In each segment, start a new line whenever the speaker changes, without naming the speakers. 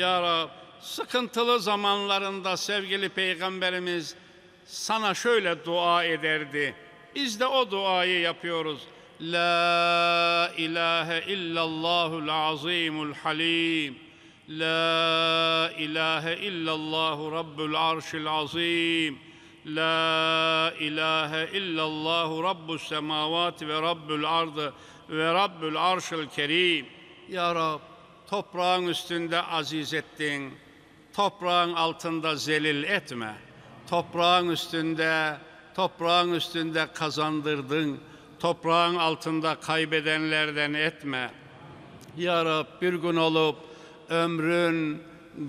Ya Rab, sıkıntılı zamanlarında sevgili Peygamberimiz sana şöyle dua ederdi. Biz de o duayı yapıyoruz. La ilahe illallahul azimul halim. La ilahe illallahu rabbul arşil azim. La ilahe illallahu rabbus semavati ve rabbul ardı ve rabbul arşil kerim. Ya Rab, Toprağın üstünde aziz ettin, toprağın altında zelil etme. Toprağın üstünde, toprağın üstünde kazandırdın, toprağın altında kaybedenlerden etme. Ya Rab bir gün olup ömrün,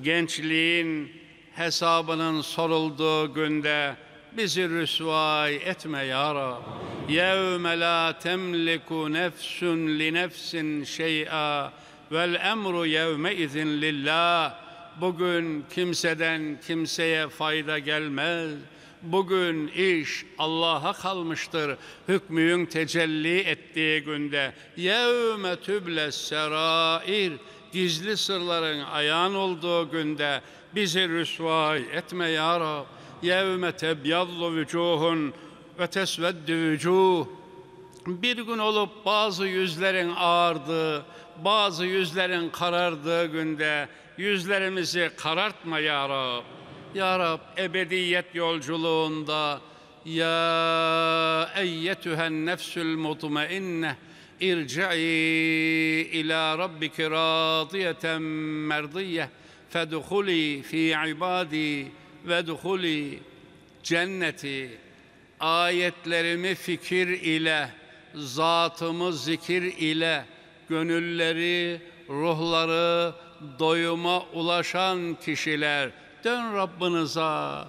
gençliğin hesabının sorulduğu günde bizi rüsvay etme ya Rab. Yevme la temliku nefsun li nefsin şey'a vel emru yevme izin lillah. Bugün kimseden kimseye fayda gelmez. Bugün iş Allah'a kalmıştır. Hükmünün tecelli ettiği günde. Yevme tüble serair. Gizli sırların ayan olduğu günde bizi rüsvay etme ya Rab. Yevme tebyallu vücuhun ve tesveddü vücuh bir gün olup bazı yüzlerin ağırdı, bazı yüzlerin karardığı günde yüzlerimizi karartma ya Rab. Ya Rab ebediyet yolculuğunda ya eyyetühen nefsül mutmainne irci'i ila rabbiki radiyeten merdiye fedhuli fi ibadi vedhuli cenneti ayetlerimi fikir ile zatımı zikir ile gönülleri, ruhları doyuma ulaşan kişiler dön Rabbiniza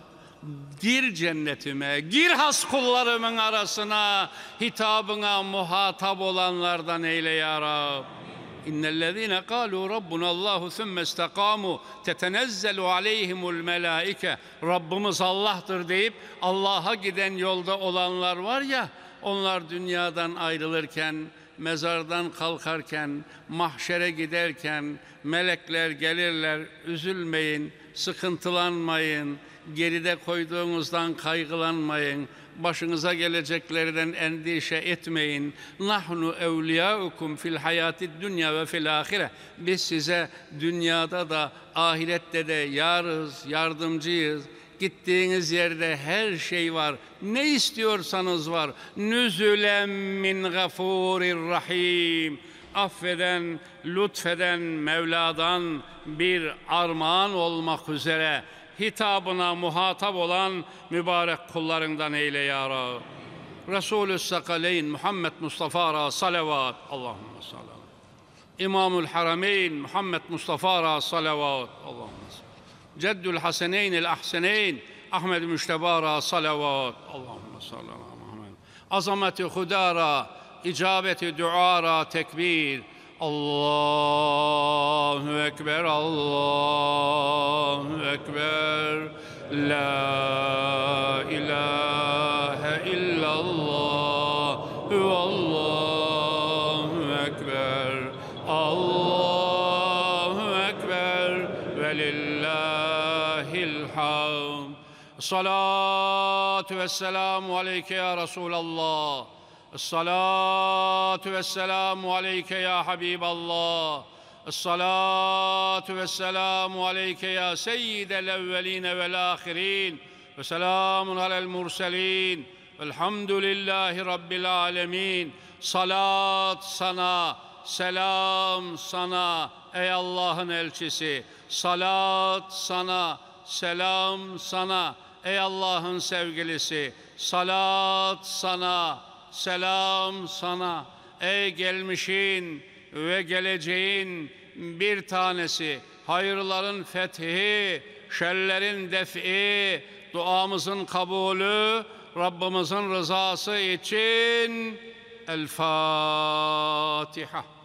gir cennetime, gir has kullarımın arasına, hitabına muhatap olanlardan eyle ya Rab. İnnellezîne kâlû rabbunallâhu sümme istekâmû tetenezzelu aleyhimul melâike Rabbimiz Allah'tır deyip Allah'a giden yolda olanlar var ya onlar dünyadan ayrılırken, mezardan kalkarken, mahşere giderken melekler gelirler. Üzülmeyin, sıkıntılanmayın, geride koyduğunuzdan kaygılanmayın. Başınıza geleceklerden endişe etmeyin. Nahnu evliyaukum fil hayati dünya ve fil ahire. Biz size dünyada da ahirette de yarız, yardımcıyız. Gittiğiniz yerde her şey var. Ne istiyorsanız var. Nüzülen min gafurir rahim. Affeden, lütfeden Mevla'dan bir armağan olmak üzere hitabına muhatap olan mübarek kullarından eyle ya Rab. Resulü Sakaleyn Muhammed Mustafa'ra salavat. Allahümme sallallahu. İmamul Harameyn Muhammed Mustafa'ra salavat. Allahümme sallallahu. جد الحسنين الأحسنين أحمد مجتبارى صلوات اللهم صل على محمد عظمة خدارى إجابة دعارى تكبير الله أكبر الله أكبر لا إله إلا الله والله لله الحمد الصلاة والسلام عليك يا رسول الله الصلاة والسلام عليك يا حبيب الله الصلاة والسلام عليك يا سيد الأولين والآخرين وسلام على المرسلين الحمد لله رب العالمين صلاة صناه selam sana ey Allah'ın elçisi. Salat sana, selam sana ey Allah'ın sevgilisi. Salat sana, selam sana ey gelmişin ve geleceğin bir tanesi. Hayırların fethi, şerlerin defi, duamızın kabulü, Rabbimizin rızası için El Fatiha.